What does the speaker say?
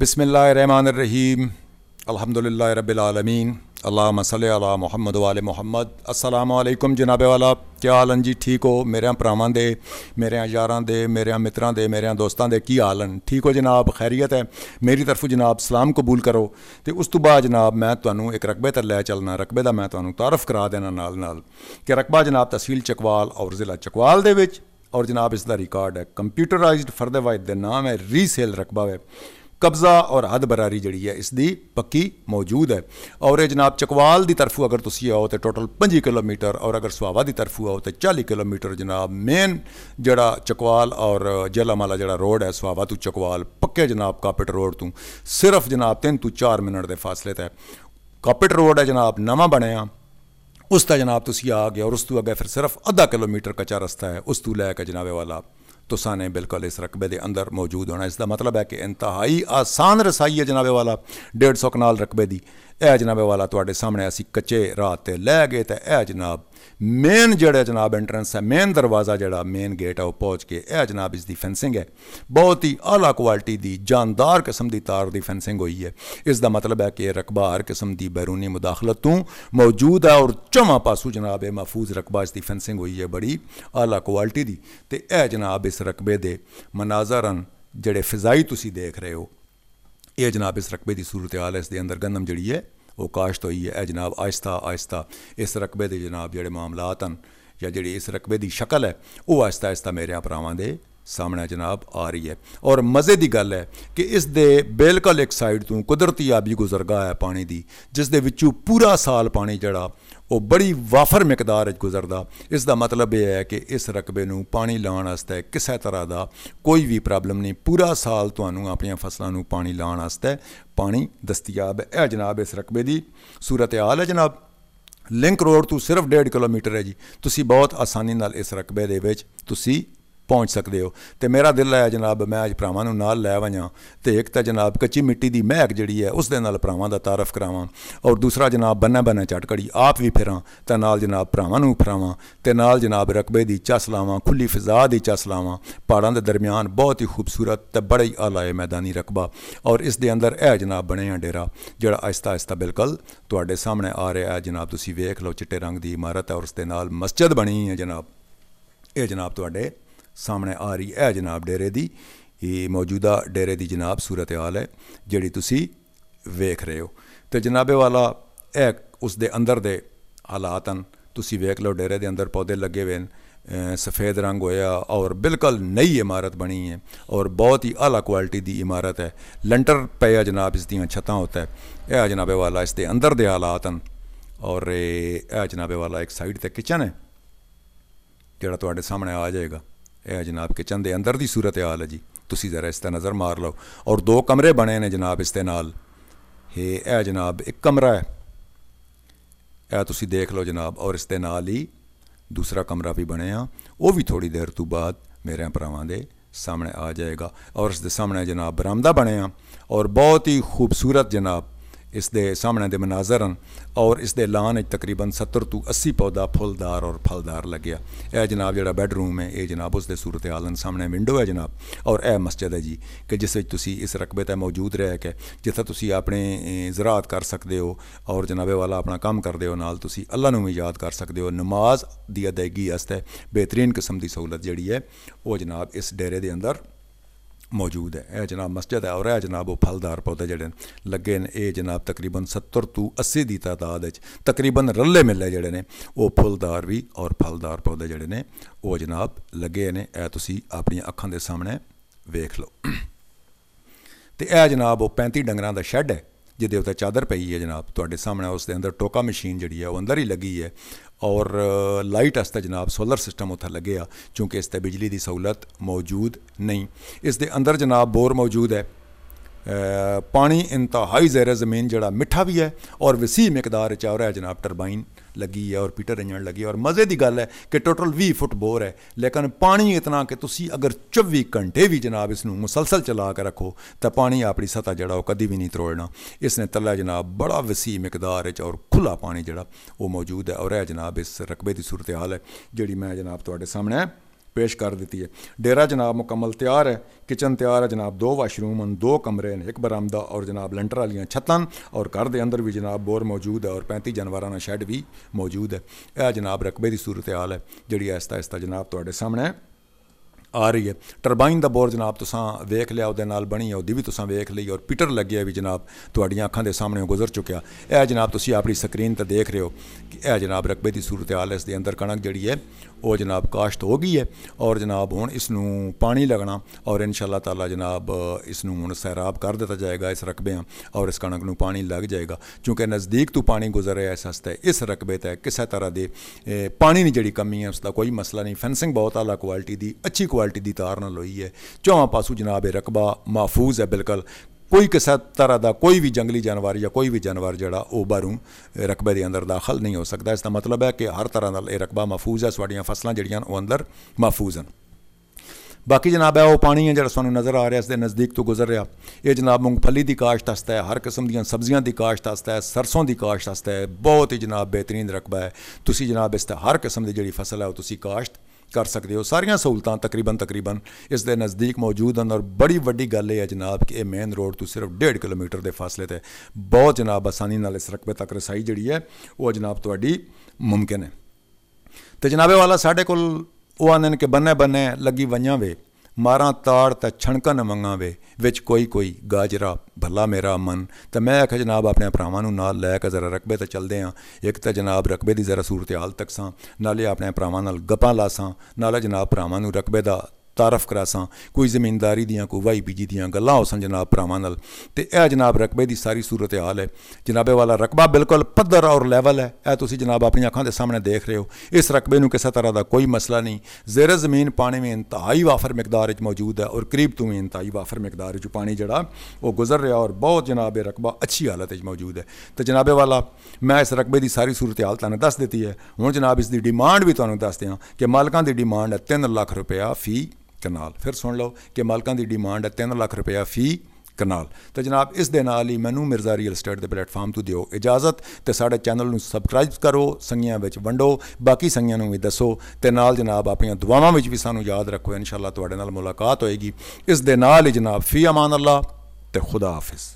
बिसमीम अल्हम्दुलिल्लाह रब्बिल आलमीन अल्लाह मसल अला मोहम्मद वाल मोहम्मद असलकुम जनाबे वाला क्या हाल न जी ठीक हो मेरे भरावां दे मेरे यारां दे मेरे मित्रां दे मेरे दोस्तां दे की हाल हैं ठीक हो जनाब खैरियत है मेरी तरफों जनाब सलाम कबूल करो तो उस तो बाद जनाब मैं तुम्हें एक रकबे ਤੇ लै चलना रकबे का मैं तुम्हें तारफ़ करा देना ਨਾਲ ਨਾਲ ਕਿ ਰਕਬਾ ਜਨਾਬ ਤਹਿਸੀਲ ਚਕਵਾਲ ਔਰ ਜ਼ਿਲ੍ਹਾ ਚਕਵਾਲ ਦੇ ਵਿੱਚ ਔਰ ਜਨਾਬ ਇਸ ਦਾ ਰਿਕਾਰਡ ਹੈ ਕੰਪਿਊਟਰਾਈਜ਼ਡ ਫਰਦੇ ਵਾਇਦ ਦੇ ਨਾਮ ਕਬਜ਼ਾ ਔਰ ਹੱਦ ਬਰਾਰੀ ਜਿਹੜੀ ਹੈ ਇਸ ਦੀ ਪੱਕੀ ਮੌਜੂਦ ਹੈ ਔਰ ਇਹ ਜਨਾਬ ਚਕਵਾਲ ਦੀ ਤਰਫੋਂ ਅਗਰ ਤੁਸੀਂ ਆਓ ਤੇ ਟੋਟਲ 25 ਕਿਲੋਮੀਟਰ ਔਰ ਅਗਰ ਸੁਹਾਵਾ ਦੀ ਤਰਫੋਂ ਆਓ ਤੇ 40 ਕਿਲੋਮੀਟਰ ਜਨਾਬ ਮੇਨ ਜਿਹੜਾ ਚਕਵਾਲ ਔਰ ਜਲਾਮਾਲਾ ਜਿਹੜਾ ਰੋਡ ਹੈ ਸੁਹਾਵਾ ਤੋਂ ਚਕਵਾਲ ਪੱਕੇ ਜਨਾਬ ਕਾਪਟ ਰੋਡ ਤੋਂ ਸਿਰਫ ਜਨਾਬ 3 ਤੋਂ 4 ਮਿੰਟ ਦੇ ਫਾਸਲੇ ਤੇ ਕਾਪਟ ਰੋਡ ਹੈ ਜਨਾਬ ਨਵਾਂ ਬਣਿਆ ਉਸ ਦਾ ਜਨਾਬ ਤੁਸੀਂ ਆ ਗਏ ਔਰ ਉਸ ਤੋਂ ਅੱਗੇ ਫਿਰ ਸਿਰਫ ਅੱਧਾ ਕਿਲੋਮੀਟਰ ਕੱਚਾ ਰਸਤਾ ਹੈ ਉਸ ਤੋਂ ਲੈ ਕੇ ਜਨਾਬੇ ਵਾਲਾ ਤੁਸਾਂ ਨੇ ਬਿਲਕੁਲ ਇਸ ਰਕਬੇ ਦੇ ਅੰਦਰ ਮੌਜੂਦ ਹੋਣਾ ਇਸ ਦਾ ਮਤਲਬ ਹੈ ਕਿ ਇੰਤਹਾਈ ਆਸਾਨ ਰਸਾਈ ਹੈ ਜਨਾਬੇ ਵਾਲਾ 150 ਕਨਾਲ ਰਕਬੇ ਦੀ ਇਹ ਜਨਾਬ ਵਾਲਾ ਤੁਹਾਡੇ ਸਾਹਮਣੇ ਅਸੀਂ ਕੱਚੇ ਰਾਹ ਤੇ ਲੈ ਗਏ ਤੇ ਇਹ ਜਨਾਬ ਮੇਨ ਜਿਹੜਾ ਜਨਾਬ ਐਂਟਰੈਂਸ ਹੈ ਮੇਨ ਦਰਵਾਜ਼ਾ ਜਿਹੜਾ ਮੇਨ ਗੇਟ ਆ ਉਹ ਪਹੁੰਚ ਕੇ ਇਹ ਜਨਾਬ ਇਸ ਦੀ ਫੈਂਸਿੰਗ ਹੈ ਬਹੁਤ ਹੀ ਆਲਾ ਕੁਆਲਿਟੀ ਦੀ ਜਾਨਦਾਰ ਕਿਸਮ ਦੀ ਤਾਰ ਦੀ ਫੈਂਸਿੰਗ ਹੋਈ ਹੈ ਇਸ ਦਾ ਮਤਲਬ ਹੈ ਕਿ ਰਕਬਾਰ ਕਿਸਮ ਦੀ ਬੈਰੂਨੀ ਮੁਦਾਖਲਤ ਤੋਂ ਮੌਜੂਦ ਹੈ ਔਰ ਚਮਾ ਪਾਸੂ ਜਨਾਬ ਇਹ ਮਹਫੂਜ਼ ਰਕਬਾ ਇਸ ਦੀ ਫੈਂਸਿੰਗ ਹੋਈ ਹੈ ਬੜੀ ਆਲਾ ਕੁਆਲਿਟੀ ਦੀ ਤੇ ਇਹ ਜਨਾਬ ਇਸ ਰਕਬੇ ਦੇ ਮਨਾਜ਼ਰਨ ਜਿਹੜੇ ਫਜ਼ਾਈ ਤੁਸੀਂ ਦੇਖ ਰਹੇ ਹੋ ਇਹ ਜਨਾਬ ਇਸ ਰਕਬੇ ਦੀ ਸੂਰਤ ਹਾਲ ਇਸ ਦੇ ਅੰਦਰ ਗੰਦਮ ਜਿਹੜੀ ਹੈ ਉਹ ਕਾਸ਼ਤ ਹੋਈ ਹੈ ਇਹ ਜਨਾਬ ਆਇਸਤਾ ਆਇਸਤਾ ਇਸ ਰਕਬੇ ਦੇ ਜਨਾਬ ਜਿਹੜੇ ਮਾਮਲਾਤ ਹਨ ਜਾਂ ਜਿਹੜੀ ਇਸ ਰਕਬੇ ਦੀ ਸ਼ਕਲ ਹੈ ਉਹ ਆਇਸਤਾ ਆਇਸਤਾ ਮੇਰੇ ਆਪਰਾਵਾਂ ਦੇ ਸਾਹਮਣੇ ਜਨਾਬ ਆ ਰਹੀ ਹੈ ਔਰ ਮਜ਼ੇ ਦੀ ਗੱਲ ਹੈ ਕਿ ਇਸ ਦੇ ਬਿਲਕੁਲ ਇੱਕ ਸਾਈਡ ਤੋਂ ਕੁਦਰਤੀ ਆਬੀ ਗੁਜ਼ਰਗਾ ਹੈ ਪਾਣੀ ਦੀ ਜਿਸ ਦੇ ਵਿੱਚੋਂ ਪੂਰਾ ਸਾਲ ਪਾਣੀ ਜਿਹੜਾ ਉਹ ਬੜੀ ਵਾਫਰ ਮਿਕਦਾਰ ਵਿੱਚ ਗੁਜ਼ਰਦਾ ਇਸ ਦਾ ਮਤਲਬ ਇਹ ਹੈ ਕਿ ਇਸ ਰਕਬੇ ਨੂੰ ਪਾਣੀ ਲਾਉਣ ਵਾਸਤੇ ਕਿਸੇ ਤਰ੍ਹਾਂ ਦਾ ਕੋਈ ਵੀ ਪ੍ਰੋਬਲਮ ਨਹੀਂ ਪੂਰਾ ਸਾਲ ਤੁਹਾਨੂੰ ਆਪਣੀਆਂ ਫਸਲਾਂ ਨੂੰ ਪਾਣੀ ਲਾਉਣ ਵਾਸਤੇ ਪਾਣੀ ਦਸਤੀਆਬ ਹੈ ਇਹ ਜਨਾਬ ਇਸ ਰਕਬੇ ਦੀ ਸੂਰਤ ਹਾਲ ਹੈ ਜਨਾਬ ਲਿੰਕ ਰੋਡ ਤੋਂ ਸਿਰਫ 1.5 ਕਿਲੋਮੀਟਰ ਹੈ ਜੀ ਤੁਸੀਂ ਬਹੁਤ ਆਸਾਨੀ ਨਾਲ ਇਸ ਰਕਬੇ ਦੇ ਵਿੱਚ ਤੁਸੀਂ ਪਹੁੰਚ ਸਕਦੇ ਹੋ ਤੇ ਮੇਰਾ ਦਿਲ ਹੈ ਜਨਾਬ ਮੈਂ ਅੱਜ ਭਰਾਵਾਂ ਨੂੰ ਨਾਲ ਲੈ ਆਵਾਂ ਤੇ ਇੱਕ ਤਾਂ ਜਨਾਬ ਕੱਚੀ ਮਿੱਟੀ ਦੀ ਮਹਿਕ ਜਿਹੜੀ ਹੈ ਉਸ ਦੇ ਨਾਲ ਭਰਾਵਾਂ ਦਾ ਤਾਰਫ ਕਰਾਵਾਂ ਔਰ ਦੂਸਰਾ ਜਨਾਬ ਬੰਨਾ ਬੰਨਾ ਚਟਕੜੀ ਆਪ ਵੀ ਫੇਰਾਂ ਤੇ ਨਾਲ ਜਨਾਬ ਭਰਾਵਾਂ ਨੂੰ ਫਰਾਵਾਂ ਤੇ ਨਾਲ ਜਨਾਬ ਰਕਬੇ ਦੀ ਚਸ ਲਾਵਾਂ ਖੁੱਲੀ ਫਜ਼ਾ ਦੀ ਚਸ ਲਾਵਾਂ ਪਹਾੜਾਂ ਦੇ ਦਰਮਿਆਨ ਬਹੁਤ ਹੀ ਖੂਬਸੂਰਤ ਤੇ ਬੜਾ ਹੀ ਆਲਾ ਹੈ ਮੈਦਾਨੀ ਰਕਬਾ ਔਰ ਇਸ ਦੇ ਅੰਦਰ ਇਹ ਜਨਾਬ ਬਣੇ ਆ ਡੇਰਾ ਜਿਹੜਾ ਆਇਸਤਾ ਆਇਸਤਾ ਬਿਲਕੁਲ ਤੁਹਾਡੇ ਸਾਹਮਣੇ ਆ ਰਿਹਾ ਹੈ ਜਨਾਬ ਤੁਸੀਂ ਵੇਖ ਲਓ ਚਿੱਟੇ ਰੰਗ ਦੀ ਇਮਾਰਤ ਹੈ ਔਰ ਉਸ ਦੇ ਨਾਲ ਮਸਜਿਦ ਬਣੀ ਹੈ ਜਨਾਬ ਇਹ ਜਨਾਬ ਤੁਹਾਡੇ ਸਾਹਮਣੇ ਆ ਰਹੀ ਹੈ ਜਨਾਬ ਡੇਰੇ ਦੀ ਇਹ ਮੌਜੂਦਾ ਡੇਰੇ ਦੀ ਜਨਾਬ ਸੂਰਤ ਹਾਲ ਹੈ ਜਿਹੜੀ ਤੁਸੀਂ ਵੇਖ ਰਹੇ ਹੋ ਤੇ ਜਨਾਬੇ ਵਾਲਾ ਇਹ ਉਸ ਦੇ ਅੰਦਰ ਦੇ ਹਾਲਾਤ ਹਨ ਤੁਸੀਂ ਵੇਖ ਲਓ ਡੇਰੇ ਦੇ ਅੰਦਰ ਪੌਦੇ ਲੱਗੇ ਹੋਏ ਨੇ ਸਫੇਦ ਰੰਗ ਹੋਇਆ ਔਰ ਬਿਲਕੁਲ ਨਈ ਇਮਾਰਤ ਬਣੀ ਹੈ ਔਰ ਬਹੁਤ ਹੀ ਆਲਾ ਕੁਆਲਿਟੀ ਦੀ ਇਮਾਰਤ ਹੈ ਲੰਟਰ ਪਿਆ ਜਨਾਬ ਇਸ ਦੀਆਂ ਛਤਾਂ ਹੁੰਦਾ ਹੈ ਇਹ ਜਨਾਬੇ ਵਾਲਾ ਇਸ ਦੇ ਅੰਦਰ ਦੇ ਹਾਲਾਤ ਹਨ ਔਰ ਇਹ ਜਨਾਬੇ ਵਾਲਾ ਇੱਕ ਸਾਈਡ ਤੇ ਕਿਚਨ ਹੈ ਜਿਹੜਾ ਤੁਹਾਡੇ ਸਾਹਮਣੇ ਆ ਜਾਏਗਾ ਇਹ ਜਨਾਬ ਕਿਚਨ ਦੇ ਅੰਦਰ ਦੀ ਸੂਰਤ ਹਾਲ ਹੈ ਜੀ ਤੁਸੀਂ ਜ਼ਰਾ ਇਸ ਤੇ ਨਜ਼ਰ ਮਾਰ ਲਓ ਔਰ ਦੋ ਕਮਰੇ ਬਣੇ ਨੇ ਜਨਾਬ ਇਸ ਤੇ ਨਾਲ ਇਹ ਇਹ ਜਨਾਬ ਇੱਕ ਕਮਰਾ ਹੈ ਇਹ ਤੁਸੀਂ ਦੇਖ ਲਓ ਜਨਾਬ ਔਰ ਇਸ ਤੇ ਨਾਲ ਹੀ ਦੂਸਰਾ ਕਮਰਾ ਵੀ ਬਣਿਆ ਉਹ ਵੀ ਥੋੜੀ ਦੇਰ ਤੋਂ ਬਾਅਦ ਮੇਰੇ ਭਰਾਵਾਂ ਦੇ ਸਾਹਮਣੇ ਆ ਜਾਏਗਾ ਔਰ ਇਸ ਦੇ ਸਾਹਮਣੇ ਜਨਾਬ ਬਰਾਮਦਾ ਬਣਿਆ ਔਰ ਬਹੁਤ ਹੀ ਖੂਬਸੂਰਤ ਜਨਾਬ इस दे सामने के मनाजर हैं और इस दे लान तकरीबन सत्तर तू अस्सी पौधा फुलदार और फलदार लग्या यह जनाब जो बैडरूम है ये जनाब उस सूरत आल हैं सामने विंडो है जनाब और यह मस्जिद है जी कि जिस तुसी इस रकबे तक मौजूद रह के जिते तुम अपने जरात कर सकते हो और जनाबे वाला अपना काम करते हो नाल अल्लाह भी याद कर सकते हो नमाज की अदायगी बेहतरीन किस्म की सहूलत जी है वह जनाब इस डेरे के अंदर ਮੌਜੂਦ ਹੈ ਇਹ ਜਨਾਬ ਮਸਜਿਦ ਹੈ ਔਰ ਇਹ ਜਨਾਬ ਉਹ ਫਲਦਾਰ ਪੌਦੇ ਜਿਹੜੇ ਲੱਗੇ ਨੇ ਇਹ ਜਨਾਬ ਤਕਰੀਬਨ 70 ਤੋਂ 80 ਦੀ ਤਾਦਾਦ ਵਿੱਚ ਤਕਰੀਬਨ ਰੱਲੇ ਮਿਲੇ ਜਿਹੜੇ ਨੇ ਉਹ ਫਲਦਾਰ ਵੀ ਔਰ ਫਲਦਾਰ ਪੌਦੇ ਜਿਹੜੇ ਨੇ ਉਹ ਜਨਾਬ ਲੱਗੇ ਨੇ ਇਹ ਤੁਸੀਂ ਆਪਣੀਆਂ ਅੱਖਾਂ ਦੇ ਸਾਹਮਣੇ ਵੇਖ ਲਓ ਤੇ ਇਹ ਜਨਾਬ ਉਹ 35 ਡੰਗਰਾਂ ਦਾ ਸ਼ੈੱਡ ਹੈ ਜਿਹਦੇ ਉੱਤੇ ਚਾਦਰ ਪਈ ਹੈ ਜਨਾਬ ਤੁਹਾਡੇ ਸਾਹਮਣੇ ਉਸ ਦੇ ਅੰਦਰ ਟੋਕਾ ਮਸ਼ੀਨ ਜਿਹੜੀ ਹੈ ਉਹ ਅੰਦਰ ਹੀ ਲੱਗੀ ਹੈ ਔਰ ਲਾਈਟ ਅਸਤੇ ਜਨਾਬ ਸੋਲਰ ਸਿਸਟਮ ਉੱਥੇ ਲੱਗਿਆ ਕਿਉਂਕਿ ਇਸ ਤੇ ਬਿਜਲੀ ਦੀ ਸਹੂਲਤ ਮੌਜੂਦ ਨਹੀਂ ਇਸ ਦੇ ਅੰਦਰ ਜਨਾਬ ਬੋਰ ਮੌਜੂਦ ਹੈ ਪਾਣੀ ਇੰਤਹਾਈ ਜ਼ਹਿਰ ਜ਼ਮੀਨ ਜਿਹੜਾ ਮਿੱਠਾ ਵੀ ਹੈ ਔਰ ਵਸੀ ਮਿਕਦਾਰ ਚ ਆ ਰਿਹਾ ਜਨਾਬ ਟਰਬਾਈਨ ਲੱਗੀ ਹੈ ਔਰ ਪੀਟਰ रेंजमेंट ਲੱਗੀ ਔਰ ਮਜ਼ੇ ਦੀ ਗੱਲ ਹੈ ਕਿ ਟੋਟਲ 20 ਫੁੱਟ ਬੋਰ ਹੈ ਲੇਕਿਨ ਪਾਣੀ ਇਤਨਾ ਕਿ ਤੁਸੀਂ ਅਗਰ 24 ਘੰਟੇ ਵੀ ਜਨਾਬ ਇਸ ਨੂੰ ਮੁਸਲਸਲ ਚਲਾ ਕੇ ਰੱਖੋ ਤਾਂ ਪਾਣੀ ਆਪਣੀ ਸਤਾ ਜਿਹੜਾ ਉਹ ਕਦੀ ਵੀ ਨਹੀਂ ਤਰੋੜਨਾ ਇਸ ਨੇ ਤਲਾ ਜਨਾਬ ਬੜਾ ਵਸੀ ਮਿਕਦਾਰ ਵਿੱਚ ਔਰ ਖੁੱਲਾ ਪਾਣੀ ਜਿਹੜਾ ਉਹ ਮੌਜੂਦ ਹੈ ਔਰ ਇਹ ਜਨਾਬ ਇਸ ਰਕਬੇ ਦੀ ਸੂਰਤ ਹਾਲ ਹੈ ਜਿਹੜੀ ਮੈਂ ਜਨਾਬ ਤੁਹਾਡੇ ਸਾਹਮਣੇ ਪੇਸ਼ ਕਰ ਦਿੱਤੀ ਹੈ ਡੇਰਾ ਜਨਾਬ ਮੁਕੰਮਲ ਤਿਆਰ ਹੈ ਕਿਚਨ ਤਿਆਰ ਹੈ ਜਨਾਬ ਦੋ ਵਾਸ਼ਰੂਮ ਹਨ ਦੋ ਕਮਰੇ ਨੇ ਇੱਕ ਬਰਾਮਦਾ ਔਰ ਜਨਾਬ ਲੈਂਟਰ ਵਾਲੀਆਂ ਛੱਤਾਂ ਔਰ ਘਰ ਦੇ ਅੰਦਰ ਵੀ ਜਨਾਬ ਬੋਰ ਮੌਜੂਦ ਹੈ ਔਰ 35 ਜਨਵਾਰਾਂ ਦਾ ਸ਼ੈੱਡ ਵੀ ਮੌਜੂਦ ਹੈ ਇਹ ਜਨਾਬ ਰਕਬੇ ਦੀ ਸੂਰਤ ਹਾਲ ਹੈ ਜਿਹੜੀ ਆਸਤਾ ਆਸਤਾ ਜਨਾਬ ਤੁਹਾਡੇ ਸਾਹਮਣੇ ਆ ਰਹੀ ਹੈ ਟਰਬਾਈਨ ਦਾ ਬੋਰ ਜਨਾਬ ਤੁਸੀਂ ਵੇਖ ਲਿਆ ਉਹਦੇ ਨਾਲ ਬਣੀ ਉਹਦੀ ਵੀ ਤੁਸੀਂ ਵੇਖ ਲਈ ਔਰ ਪੀਟਰ ਲੱਗਿਆ ਵੀ ਜਨਾਬ ਤੁਹਾਡੀਆਂ ਅੱਖਾਂ ਦੇ ਸਾਹਮਣੇ ਗੁਜ਼ਰ ਚੁੱਕਿਆ ਇਹ ਜਨਾਬ ਤੁਸੀਂ ਆਪਣੀ ਸਕਰੀਨ ਤੇ ਦੇਖ ਰਹੇ ਹੋ ਕਿ ਇਹ ਜਨਾਬ ਰਕਬੇ ਦੀ ਸੂਰਤ-ਹਾਲ ਇਸ ਦੇ ਅੰਦਰ ਕਣਕ ਜਿਹੜੀ ਹੈ ਉਹ ਜਨਾਬ ਕਾਸ਼ਤ ਹੋ ਗਈ ਹੈ ਔਰ ਜਨਾਬ ਹੁਣ ਇਸ ਨੂੰ ਪਾਣੀ ਲੱਗਣਾ ਔਰ ਇਨਸ਼ਾਅੱਲਾ ਤਾਲਾ ਜਨਾਬ ਇਸ ਨੂੰ ਹੁਣ ਸਹਿਰਾਬ ਕਰ ਦਿੱਤਾ ਜਾਏਗਾ ਇਸ ਰਕਬਿਆਂ ਔਰ ਇਸ ਕਣਕ ਨੂੰ ਪਾਣੀ ਲੱਗ ਜਾਏਗਾ ਕਿਉਂਕਿ ਨਜ਼ਦੀਕ ਤੋਂ ਪਾਣੀ ਗੁਜ਼ਰ ਰਿਹਾ ਹੈ ਇਸ ਹਸਤੇ ਇਸ ਰਕਬੇ ਤੇ ਕਿਸੇ ਤਰ੍ਹਾਂ ਦੇ ਪਾਣੀ ਦੀ ਜਿਹੜੀ ਕਮੀ ਹੈ ਉਸ ਦਾ ਕੋਈ ਮਸਲਾ ਨਹੀਂ ਫੈਂਸਿੰਗ ਬਹੁਤ ਆਲਾ ਕੁਆਲਿਟੀ ਦੀ ਅੱਛੀ ਕੁਆਲਿਟੀ ਦੀ ਤਾਰ ਨਾਲ ਹੋਈ ਹੈ ਚੌਹਾਂ ਪਾਸੂ ਜਨਾਬ ਇਹ ਰਕਬਾ ਮਹਫੂਜ਼ ਹੈ ਬਿਲਕੁਲ ਕੋਈ ਕਿਸੇ ਤਰ੍ਹਾਂ ਦਾ ਕੋਈ ਵੀ ਜੰਗਲੀ ਜਾਨਵਰ ਜਾਂ ਕੋਈ ਵੀ ਜਾਨਵਰ ਜਿਹੜਾ ਉਹ ਬਾਰੂ ਰਕਬੇ ਦੇ ਅੰਦਰ ਦਾਖਲ ਨਹੀਂ ਹੋ ਸਕਦਾ ਇਸ ਦਾ ਮਤਲਬ ਹੈ ਕਿ ਹਰ ਤਰ੍ਹਾਂ ਦਾ ਇਹ ਰਕਬਾ ਮਹਫੂਜ਼ ਹੈ ਸਾਡੀਆਂ ਫਸਲਾਂ ਜਿਹੜੀਆਂ ਉਹ ਅੰਦਰ ਮਹਫੂਜ਼ ਹਨ ਬਾਕੀ ਜਨਾਬ ਹੈ ਉਹ ਪਾਣੀ ਹੈ ਜਿਹੜਾ ਸਾਨੂੰ ਨਜ਼ਰ ਆ ਰਿਹਾ ਇਸ ਦੇ ਨਜ਼ਦੀਕ ਤੋਂ ਗੁਜ਼ਰ ਰਿਹਾ ਇਹ ਜਨਾਬ ਮੂੰਗਫਲੀ ਦੀ ਕਾਸ਼ਤ ਹਸਤਾ ਹੈ ਹਰ ਕਿਸਮ ਦੀਆਂ ਸਬਜ਼ੀਆਂ ਦੀ ਕਾਸ਼ਤ ਹਸਤਾ ਹੈ ਸਰਸੋਂ ਦੀ ਕਾਸ਼ਤ ਹਸਤਾ ਹੈ ਬਹੁਤ ਹੀ ਜਨਾਬ ਬਿਹਤਰੀਨ ਰਕਬਾ ਹੈ ਤੁਸੀਂ ਜਨਾਬ ਇਸ ਤੇ ਹਰ ਕਿਸਮ ਦੀ ਜਿਹੜੀ ਫਸਲ ਹੈ ਉਹ ਤੁਸੀਂ ਕਾਸ਼ਤ ਕਰ ਸਕਦੇ ਹੋ ਸਾਰੀਆਂ ਸਹੂਲਤਾਂ ਤਕਰੀਬਨ ਤਕਰੀਬਨ ਇਸ ਦੇ ਨਜ਼ਦੀਕ ਮੌਜੂਦ ਹਨ ਔਰ ਬੜੀ ਵੱਡੀ ਗੱਲ ਇਹ ਹੈ ਜਨਾਬ ਕਿ ਇਹ ਮੇਨ ਰੋਡ ਤੋਂ ਸਿਰਫ 1.5 ਕਿਲੋਮੀਟਰ ਦੇ ਫਾਸਲੇ ਤੇ ਬਹੁਤ ਜਨਾਬ ਆਸਾਨੀ ਨਾਲ ਇਸ ਰਕਬੇ ਤੱਕ ਰਸਾਈ ਜਿਹੜੀ ਹੈ ਉਹ ਜਨਾਬ ਤੁਹਾਡੀ ਮੁਮਕਿਨ ਹੈ ਤੇ ਜਨਾਬੇ ਵਾਲਾ ਸਾਡੇ ਕੋਲ ਉਹ ਆਨਨ ਕੇ ਬੰਨੇ ਬੰਨੇ ਲੱਗੀ ਵੰਜਾਂ ਵੇ ਮਾਰਾਂ ਤਾੜ ਤਾਂ ਛਣਕਨ ਮੰਗਾ ਵੇ ਵਿੱਚ ਕੋਈ ਕੋਈ ਗਾਜਰਾ ਭੱਲਾ ਮੇਰਾ ਮਨ ਤਾਂ ਮੈਂ ਅਖ ਜਨਾਬ ਆਪਣੇ ਭਰਾਵਾਂ ਨੂੰ ਨਾਲ ਲੈ ਕੇ ਜ਼ਰਾ ਰਕਬੇ ਤੇ ਚੱਲਦੇ ਆਂ ਇੱਕ ਤਾਂ ਜਨਾਬ ਰਕਬੇ ਦੀ ਜ਼ਰਾ ਸੂਰਤ ਹਾਲ ਤੱਕ ਸਾਂ ਨਾਲੇ ਆਪਣੇ ਭਰਾਵਾਂ ਨਾਲ ਗੱਪਾਂ ਲਾਸਾਂ ਨਾਲੇ ਜਨਾਬ ਭਰਾਵਾਂ ਨੂੰ ਰਕਬੇ ਦਾ ਤਾਰਫ ਕਰਾਸਾਂ ਕੋਈ ਜ਼ਿੰਮੇਵਾਰੀ ਦੀਆਂ ਕੋਈ ਵਾਈ ਬੀਜੀ ਦੀਆਂ ਗੱਲਾਂ ਹੋਸਨ ਜਨਾਬ ਭਰਾਵਾਂ ਨਾਲ ਤੇ ਇਹ ਜਨਾਬ ਰਕਬੇ ਦੀ ਸਾਰੀ ਸੂਰਤ ਹਾਲ ਹੈ ਜਨਾਬੇ ਵਾਲਾ ਰਕਬਾ ਬਿਲਕੁਲ ਪੱਧਰ ਔਰ ਲੈਵਲ ਹੈ ਇਹ ਤੁਸੀਂ ਜਨਾਬ ਆਪਣੀਆਂ ਅੱਖਾਂ ਦੇ ਸਾਹਮਣੇ ਦੇਖ ਰਹੇ ਹੋ ਇਸ ਰਕਬੇ ਨੂੰ ਕਿਸੇ ਤਰ੍ਹਾਂ ਦਾ ਕੋਈ ਮਸਲਾ ਨਹੀਂ ਜ਼ੇਰ ਜ਼ਮੀਨ ਪਾਣੀ ਵਿੱਚ ਇੰਤਹਾਈ ਵਾਫਰ ਮਕਦਾਰ ਵਿੱਚ ਮੌਜੂਦ ਹੈ ਔਰ ਕਰੀਬ ਤੋਂ ਵੀ ਇੰਤਹਾਈ ਵਾਫਰ ਮਕਦਾਰ ਵਿੱਚ ਪਾਣੀ ਜਿਹੜਾ ਉਹ ਗੁਜ਼ਰ ਰਿਹਾ ਔਰ ਬਹੁਤ ਜਨਾਬੇ ਰਕਬਾ ਅੱਛੀ ਹਾਲਤ ਵਿੱਚ ਮੌਜੂਦ ਹੈ ਤੇ ਜਨਾਬੇ ਵਾਲਾ ਮੈਂ ਇਸ ਰਕਬੇ ਦੀ ਸਾਰੀ ਸੂਰਤ ਹਾਲ ਤੁਹਾਨੂੰ ਦੱਸ ਦਿੱਤੀ ਹੈ ਹੁਣ ਜਨਾਬ ਇਸ ਦੀ ਡਿਮਾਂਡ ਵੀ ਤੁਹਾਨੂੰ ਦੱਸਦੇ ਹਾਂ ਕਿ ਮਾਲਕਾਂ ਦੀ ਡਿਮਾਂਡ ਹੈ 3 ਲੱਖ ਰੁਪਇਆ ਫੀ ਕਨਾਲ ਫਿਰ ਸੁਣ ਲਓ ਕਿ ਮਾਲਕਾਂ ਦੀ ਡਿਮਾਂਡ ਹੈ 3 ਲੱਖ ਰੁਪਇਆ ਫੀ ਕਨਾਲ ਤਾਂ ਜਨਾਬ ਇਸ ਦੇ ਨਾਲ ਹੀ ਮੈਨੂੰ ਮਿਰਜ਼ਾ ਰੀਅਲ ਸਟੇਟ ਦੇ ਪਲੇਟਫਾਰਮ ਤੋਂ ਦਿਓ ਇਜਾਜ਼ਤ ਤੇ ਸਾਡੇ ਚੈਨਲ ਨੂੰ ਸਬਸਕ੍ਰਾਈਬ ਕਰੋ ਸੰਗੀਆਂ ਵਿੱਚ ਵੰਡੋ ਬਾਕੀ ਸੰਗੀਆਂ ਨੂੰ ਵੀ ਦੱਸੋ ਤੇ ਨਾਲ ਜਨਾਬ ਆਪਣੀਆਂ ਦੁਆਵਾਂ ਵਿੱਚ ਵੀ ਸਾਨੂੰ ਯਾਦ ਰੱਖੋ ਇਨਸ਼ਾਅੱਲਾ ਤੁਹਾਡੇ ਨਾਲ ਮੁਲਾਕਾਤ ਹੋਏਗੀ ਇਸ ਦੇ ਨਾਲ ਹੀ ਜਨਾਬ ਫੀ ਅਮਾਨ ਅੱਲਾ ਤੇ ਖੁਦਾ ਹਾਫਿਜ਼